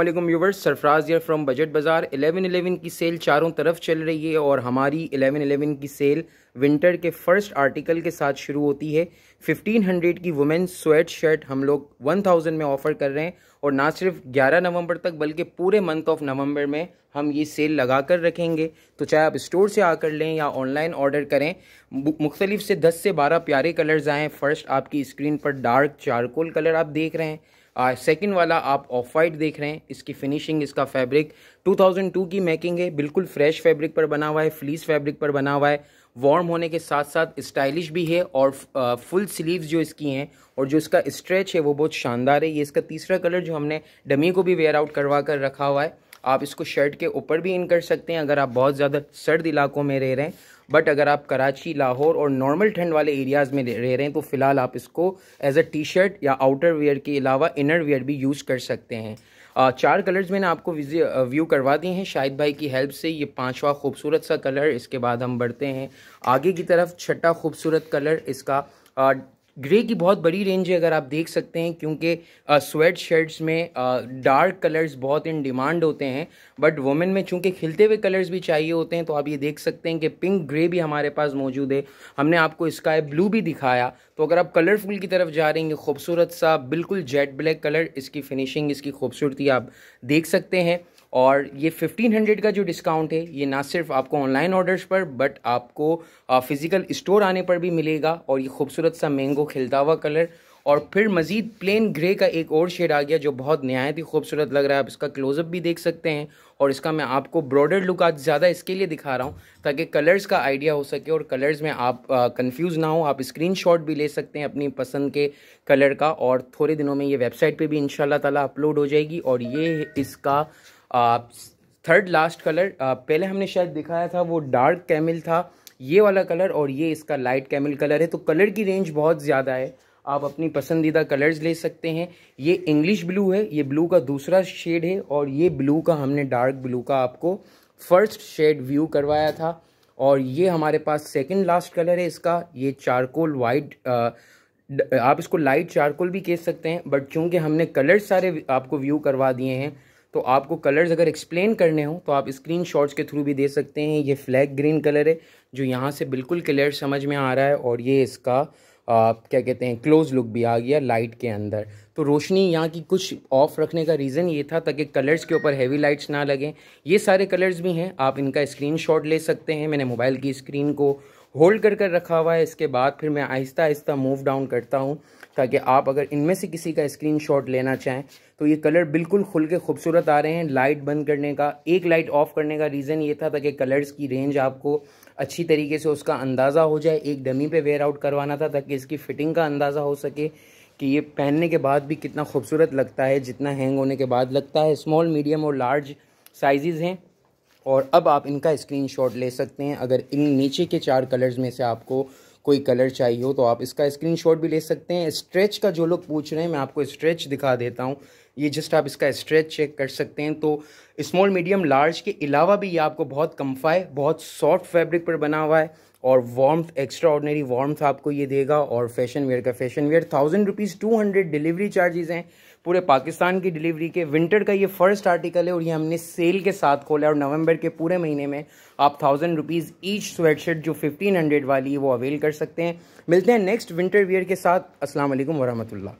अल्लाम viewers Sarfaraz here from Budget Bazaar 1111 की cell चारों तरफ चल रही है और हमारी एलेवन की सेल विंटर के फर्स्ट आर्टिकल के साथ शुरू होती है 1500 की वुमेन स्वेट शर्ट हम लोग 1000 में ऑफ़र कर रहे हैं और ना सिर्फ 11 नवंबर तक बल्कि पूरे मंथ ऑफ नवंबर में हम ये सेल लगा कर रखेंगे तो चाहे आप स्टोर से आकर लें या ऑनलाइन ऑर्डर करें मुख्तलिफ से दस से बारह प्यारे कलर्स आएँ फर्स्ट आपकी स्क्रीन पर डार्क चारकोल कलर आप देख रहे हैं सेकंड वाला आप ऑफ वाइट देख रहे हैं इसकी फिनिशिंग इसका फैब्रिक 2002 की मेकिंग है बिल्कुल फ्रेश फैब्रिक पर बना हुआ है फ्लीस फैब्रिक पर बना हुआ है वार्म होने के साथ साथ स्टाइलिश भी है और फुल स्लीव्स जो इसकी हैं और जो इसका स्ट्रेच है वो बहुत शानदार है ये इसका तीसरा कलर जो हमने डमी को भी वेयर आउट करवा कर रखा हुआ है आप इसको शर्ट के ऊपर भी इन कर सकते हैं अगर आप बहुत ज़्यादा सर्द इलाकों में रह रहे हैं बट अगर आप कराची लाहौर और नॉर्मल ठंड वाले एरियाज़ में रह रहे हैं तो फ़िलहाल आप इसको एज अ टी शर्ट या आउटर वेयर के अलावा इनर वेयर भी यूज़ कर सकते हैं चार कलर्स मैंने आपको व्यू करवा दिए हैं शाहिद भाई की हेल्प से ये पांचवा खूबसूरत सा कलर इसके बाद हम बढ़ते हैं आगे की तरफ छठा खूबसूरत कलर इसका ग्रे की बहुत बड़ी रेंज है अगर आप देख सकते हैं क्योंकि स्वेट शर्ट्स में डार्क कलर्स बहुत इन डिमांड होते हैं बट वुमेन में चूंकि खिलते हुए कलर्स भी चाहिए होते हैं तो आप ये देख सकते हैं कि पिंक ग्रे भी हमारे पास मौजूद है हमने आपको स्काई ब्लू भी दिखाया तो अगर आप कलरफुल की तरफ जा रहे हैं खूबसूरत सा बिल्कुल जेट ब्लैक कलर इसकी फिनिशिंग इसकी खूबसूरती आप देख सकते हैं और ये 1500 का जो डिस्काउंट है ये ना सिर्फ आपको ऑनलाइन ऑर्डर्स पर बट आपको फ़िज़िकल स्टोर आने पर भी मिलेगा और ये खूबसूरत सा मैंगो खिलता हुआ कलर और फिर मज़ीद प्लेन ग्रे का एक और शेड आ गया जो बहुत नहायत ही खूबसूरत लग रहा है आप इसका क्लोजअप भी देख सकते हैं और इसका मैं आपको ब्रॉडर लुक आज ज़्यादा इसके लिए दिखा रहा हूँ ताकि कलर्स का आइडिया हो सके और कलर्स में आप कंफ्यूज ना हो आप स्क्रीन भी ले सकते हैं अपनी पसंद के कलर का और थोड़े दिनों में ये वेबसाइट पर भी इन ताला अपलोड हो जाएगी और ये इसका थर्ड लास्ट कलर पहले हमने शायद दिखाया था वो डार्क कैमिल था ये वाला कलर और ये इसका लाइट कैमिल कलर है तो कलर की रेंज बहुत ज़्यादा है आप अपनी पसंदीदा कलर्स ले सकते हैं ये इंग्लिश ब्लू है ये ब्लू का दूसरा शेड है और ये ब्लू का हमने डार्क ब्लू का आपको फर्स्ट शेड व्यू करवाया था और ये हमारे पास सेकंड लास्ट कलर है इसका ये चारकोल वाइट आप इसको लाइट चारकोल भी कह सकते हैं बट चूँकि हमने कलर्स सारे आपको व्यू करवा दिए हैं तो आपको कलर्स अगर एक्सप्लेन करने हो तो आप स्क्रीन शॉट्स के थ्रू भी दे सकते हैं ये फ्लैग ग्रीन कलर है जो यहाँ से बिल्कुल क्लियर समझ में आ रहा है और ये इसका आप क्या कहते हैं क्लोज लुक भी आ गया लाइट के अंदर तो रोशनी यहाँ की कुछ ऑफ रखने का रीज़न ये था ताकि कलर्स के ऊपर हैवी लाइट्स ना लगें ये सारे कलर्स भी हैं आप इनका स्क्रीनशॉट ले सकते हैं मैंने मोबाइल की स्क्रीन को होल्ड कर कर रखा हुआ है इसके बाद फिर मैं आहिस्ता आहिस्ता मूव डाउन करता हूँ ताकि आप अगर इनमें से किसी का शॉट लेना चाहें तो ये कलर बिल्कुल खुल के खूबसूरत आ रहे हैं लाइट बंद करने का एक लाइट ऑफ करने का रीज़न ये था ताकि कलर्स की रेंज आपको अच्छी तरीके से उसका अंदाज़ा हो जाए एक डमी पे वेयर आउट करवाना था ताकि इसकी फ़िटिंग का अंदाज़ा हो सके कि ये पहनने के बाद भी कितना खूबसूरत लगता है जितना हैंग होने के बाद लगता है स्मॉल मीडियम और लार्ज साइज़ हैं और अब आप इनका स्क्रीन ले सकते हैं अगर इन नीचे के चार कलर्स में से आपको कोई कलर चाहिए हो तो आप इसका स्क्रीनशॉट भी ले सकते हैं स्ट्रेच का जो लोग पूछ रहे हैं मैं आपको स्ट्रेच दिखा देता हूँ ये जस्ट आप इसका स्ट्रेच चेक कर सकते हैं तो स्मॉल मीडियम लार्ज के अलावा भी ये आपको बहुत कम्फा है बहुत सॉफ्ट फैब्रिक पर बना हुआ है और वार्म्थ एक्स्ट्रा ऑर्डनरी वार्म्थ आपको ये देगा और फैशन वेयर का fashion wear thousand rupees two hundred delivery charges हैं पूरे पाकिस्तान की डिलीवरी के विंटर का ये फर्स्ट आर्टिकल है और ये हमने सेल के साथ खोला और नवंबर के पूरे महीने में आप थाउजेंड रुपीज़ ईच स्वेटशर्ट जो फिफ्टीन हंड्रेड वाली है वो अवेल कर सकते हैं मिलते हैं नेक्स्ट विंटर वेयर के साथ असल वरहमल